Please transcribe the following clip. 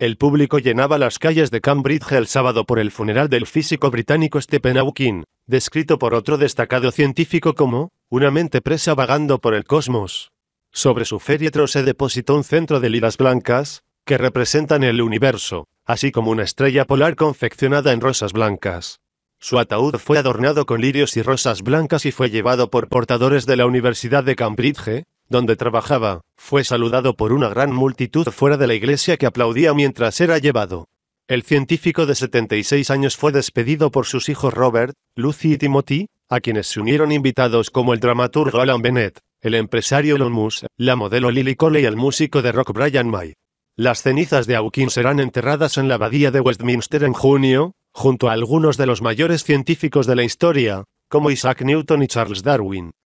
El público llenaba las calles de Cambridge el sábado por el funeral del físico británico Stephen Hawking, descrito por otro destacado científico como una mente presa vagando por el cosmos. Sobre su féretro se depositó un centro de lilas blancas, que representan el universo, así como una estrella polar confeccionada en rosas blancas. Su ataúd fue adornado con lirios y rosas blancas y fue llevado por portadores de la Universidad de Cambridge, donde trabajaba, fue saludado por una gran multitud fuera de la iglesia que aplaudía mientras era llevado. El científico de 76 años fue despedido por sus hijos Robert, Lucy y Timothy, a quienes se unieron invitados como el dramaturgo Alan Bennett, el empresario Elon Musk, la modelo Lily Cole y el músico de rock Brian May. Las cenizas de Hawking serán enterradas en la abadía de Westminster en junio, junto a algunos de los mayores científicos de la historia, como Isaac Newton y Charles Darwin.